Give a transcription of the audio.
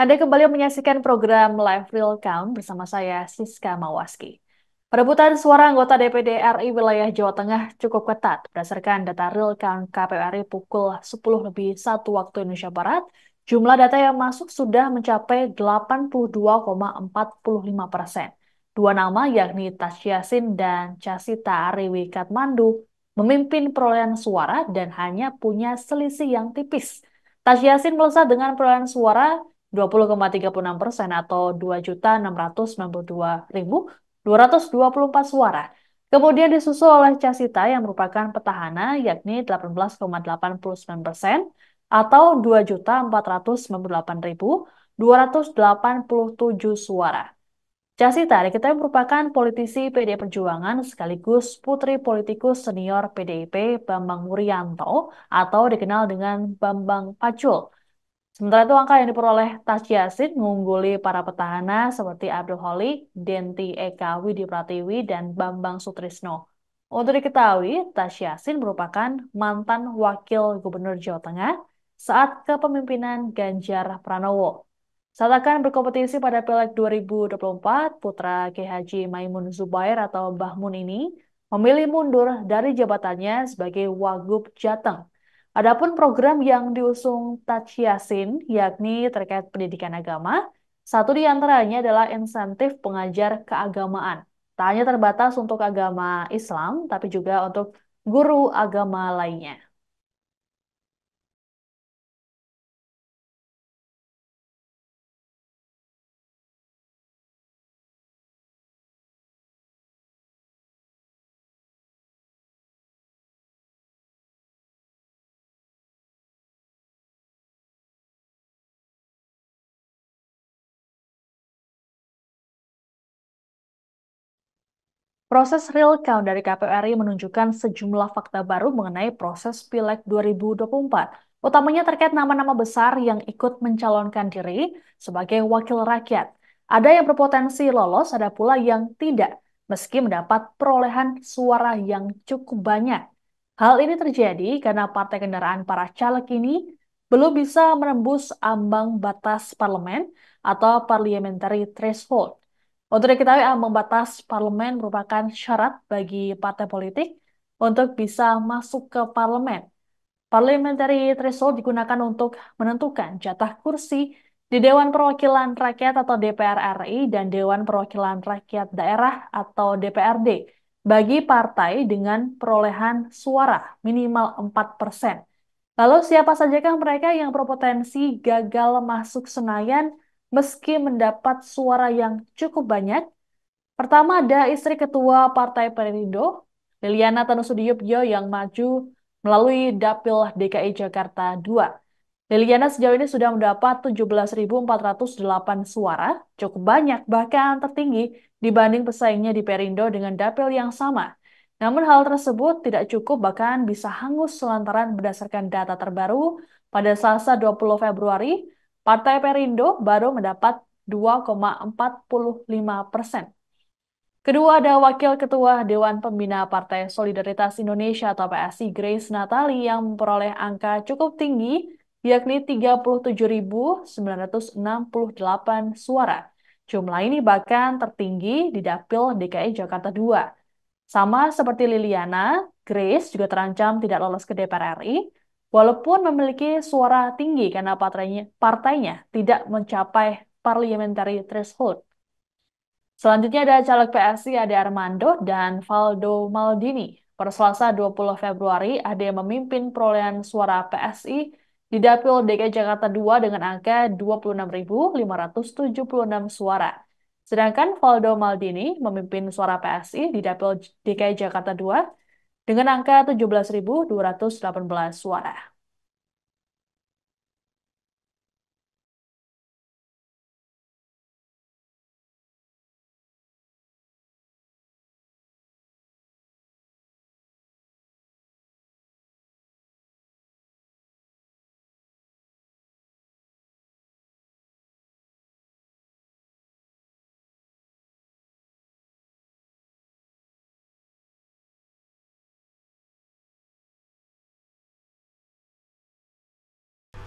Anda kembali menyaksikan program Live Real Count bersama saya, Siska Mawaski. Perebutan suara anggota DPD RI wilayah Jawa Tengah cukup ketat berdasarkan data Real Count KPU RI pukul 10 lebih 1 waktu Indonesia Barat. Jumlah data yang masuk sudah mencapai 82,45 persen. Dua nama yakni Tasyasin Yassin dan Casita Ariwi Katmandu memimpin perolehan suara dan hanya punya selisih yang tipis. Tasyasin Yassin melesat dengan perolehan suara 20,36 persen atau 2.692.224 suara. Kemudian disusul oleh Casita yang merupakan petahana yakni 18,89 persen atau 2.498.287 suara. Casita kita merupakan politisi PD Perjuangan sekaligus putri politikus senior PDIP Bambang Murianto atau dikenal dengan Bambang Pacul Sementara itu angka yang diperoleh Tas Yasin mengungguli para petahana seperti Abdul Holik, Denti Eka Widi Pratiwi, dan Bambang Sutrisno. Untuk diketahui, Tas Yasin merupakan mantan wakil gubernur Jawa Tengah saat kepemimpinan Ganjar Pranowo. Saat akan berkompetisi pada Pileg 2024, putra KH Maimun Zubair atau Bahmun ini memilih mundur dari jabatannya sebagai Wagub Jateng Adapun program yang diusung Taj Yasin, yakni terkait pendidikan agama, satu di antaranya adalah insentif pengajar keagamaan. Tak hanya terbatas untuk agama Islam, tapi juga untuk guru agama lainnya. Proses real count dari KPU RI menunjukkan sejumlah fakta baru mengenai proses Pileg 2024, utamanya terkait nama-nama besar yang ikut mencalonkan diri sebagai wakil rakyat. Ada yang berpotensi lolos, ada pula yang tidak, meski mendapat perolehan suara yang cukup banyak. Hal ini terjadi karena partai kendaraan para caleg ini belum bisa menembus ambang batas parlemen atau parliamentary threshold untuk diketahui, ambang batas parlemen merupakan syarat bagi partai politik untuk bisa masuk ke parlemen. Parliamentary threshold digunakan untuk menentukan jatah kursi di Dewan Perwakilan Rakyat atau DPR RI dan Dewan Perwakilan Rakyat Daerah atau DPRD bagi partai dengan perolehan suara minimal 4%. Lalu siapa sajakah mereka yang berpotensi gagal masuk Senayan meski mendapat suara yang cukup banyak. Pertama ada istri ketua Partai Perindo, Liliana Tanusudiyobyo yang maju melalui Dapil DKI Jakarta II. Liliana sejauh ini sudah mendapat 17.408 suara, cukup banyak bahkan tertinggi dibanding pesaingnya di Perindo dengan Dapil yang sama. Namun hal tersebut tidak cukup bahkan bisa hangus selantaran berdasarkan data terbaru pada Selasa 20 Februari Partai Perindo baru mendapat 2,45 persen. Kedua ada Wakil Ketua Dewan Pembina Partai Solidaritas Indonesia atau PSI Grace Natali yang memperoleh angka cukup tinggi yakni 37.968 suara. Jumlah ini bahkan tertinggi di Dapil DKI Jakarta II. Sama seperti Liliana, Grace juga terancam tidak lolos ke DPR RI Walaupun memiliki suara tinggi karena partainya, partainya tidak mencapai parliamentary threshold. Selanjutnya ada caleg PSI Ade Armando dan Valdo Maldini. Per Selasa 20 Februari, Ade memimpin perolehan suara PSI di Dapil DKI Jakarta 2 dengan angka 26.576 suara. Sedangkan Valdo Maldini memimpin suara PSI di Dapil DKI Jakarta 2 dengan angka 17.218 suara.